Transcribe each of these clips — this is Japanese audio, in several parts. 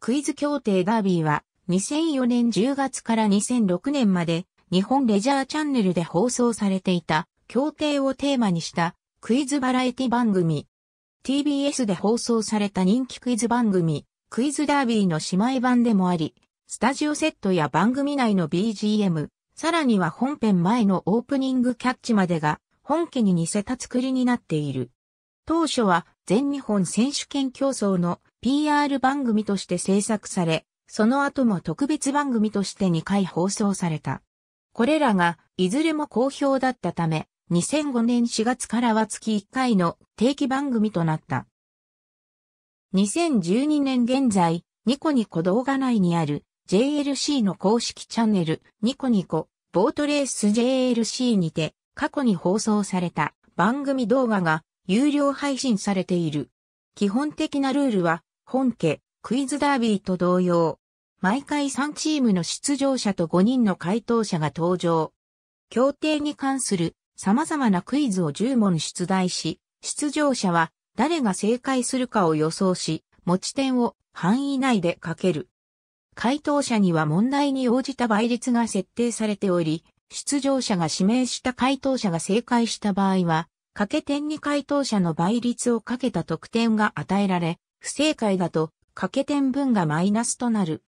クイズ協定ダービーは2004年10月から2006年まで日本レジャーチャンネルで放送されていた協定をテーマにしたクイズバラエティ番組。TBS で放送された人気クイズ番組、クイズダービーの姉妹版でもあり、スタジオセットや番組内の BGM、さらには本編前のオープニングキャッチまでが本家に似せた作りになっている。当初は全日本選手権競争の PR 番組として制作され、その後も特別番組として2回放送された。これらが、いずれも好評だったため、2005年4月からは月1回の定期番組となった。2012年現在、ニコニコ動画内にある JLC の公式チャンネルニコニコボートレース JLC にて過去に放送された番組動画が有料配信されている。基本的なルールは本家、クイズダービーと同様、毎回3チームの出場者と5人の回答者が登場。協定に関する様々なクイズを10問出題し、出場者は誰が正解するかを予想し、持ち点を範囲内でかける。回答者には問題に応じた倍率が設定されており、出場者が指名した回答者が正解した場合は、掛け点に回答者の倍率をかけた得点が与えられ、不正解だと、掛け点分がマイナスとなる。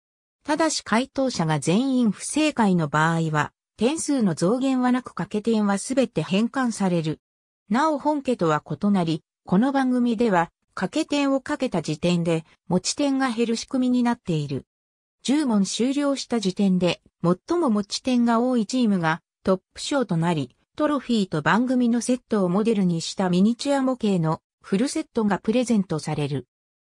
ただし回答者が全員不正解の場合は、点数の増減はなく掛け点はすべて変換される。なお本家とは異なり、この番組では、掛け点をかけた時点で、持ち点が減る仕組みになっている。10問終了した時点で、最も持ち点が多いチームが、トップ賞となり、トロフィーと番組のセットをモデルにしたミニチュア模型のフルセットがプレゼントされる。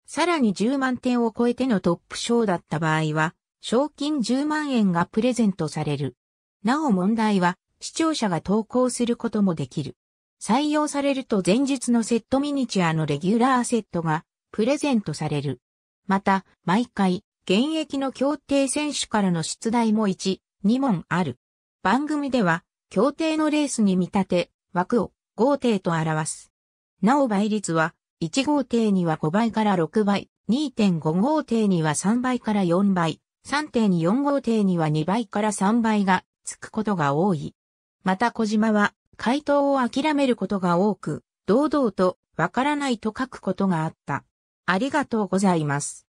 さらに10万点を超えてのトップ賞だった場合は、賞金10万円がプレゼントされる。なお問題は、視聴者が投稿することもできる。採用されると前日のセットミニチュアのレギュラーセットがプレゼントされる。また、毎回、現役の協定選手からの出題も1、2問ある。番組では、協定のレースに見立て、枠を豪邸と表す。なお倍率は1号艇には5倍から6倍、2.5号艇には3倍から4倍、3.4号艇には2倍から3倍がつくことが多い。また小島は回答を諦めることが多く、堂々とわからないと書くことがあった。ありがとうございます。